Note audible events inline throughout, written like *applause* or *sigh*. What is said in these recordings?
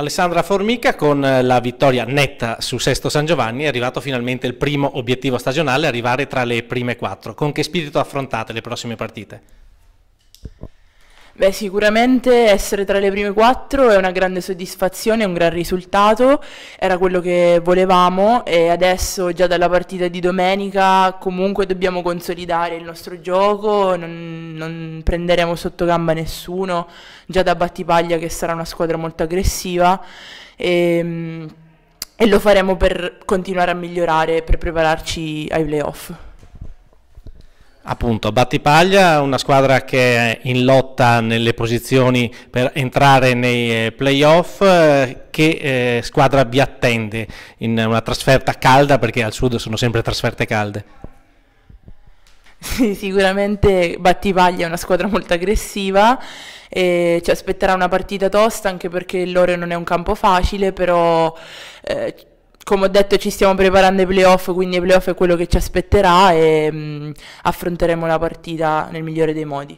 Alessandra Formica con eh, la vittoria netta su Sesto San Giovanni è arrivato finalmente il primo obiettivo stagionale, arrivare tra le prime quattro. Con che spirito affrontate le prossime partite? Beh, sicuramente essere tra le prime quattro è una grande soddisfazione, è un gran risultato, era quello che volevamo e adesso già dalla partita di domenica comunque dobbiamo consolidare il nostro gioco, non, non prenderemo sotto gamba nessuno, già da Battipaglia che sarà una squadra molto aggressiva e, ehm, e lo faremo per continuare a migliorare, per prepararci ai playoff. Appunto, Battipaglia, una squadra che è in lotta nelle posizioni per entrare nei eh, playoff, eh, che eh, squadra vi attende in una trasferta calda, perché al sud sono sempre trasferte calde? Sì, sicuramente Battipaglia è una squadra molto aggressiva, e ci aspetterà una partita tosta anche perché il loro non è un campo facile, però... Eh, come ho detto ci stiamo preparando ai playoff, quindi i playoff è quello che ci aspetterà e mh, mm, affronteremo la partita nel migliore dei modi.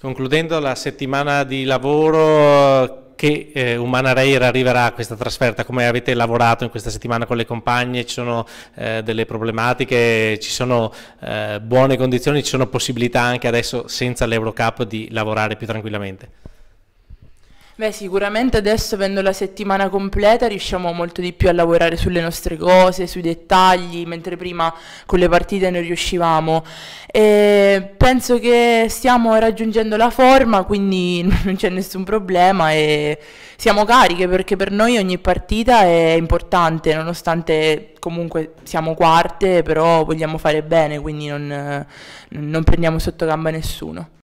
Concludendo la settimana di lavoro, che eh, Umana Reir arriverà a questa trasferta, come avete lavorato in questa settimana con le compagne, ci sono eh, delle problematiche, ci sono eh, buone condizioni, ci sono possibilità anche adesso senza l'Eurocup di lavorare più tranquillamente? Beh, sicuramente adesso avendo la settimana completa riusciamo molto di più a lavorare sulle nostre cose, sui dettagli, mentre prima con le partite non riuscivamo. E penso che stiamo raggiungendo la forma, quindi *laughs* non c'è nessun problema e siamo cariche perché per noi ogni partita è importante, nonostante comunque siamo quarte, però vogliamo fare bene, quindi non, non prendiamo sotto gamba nessuno.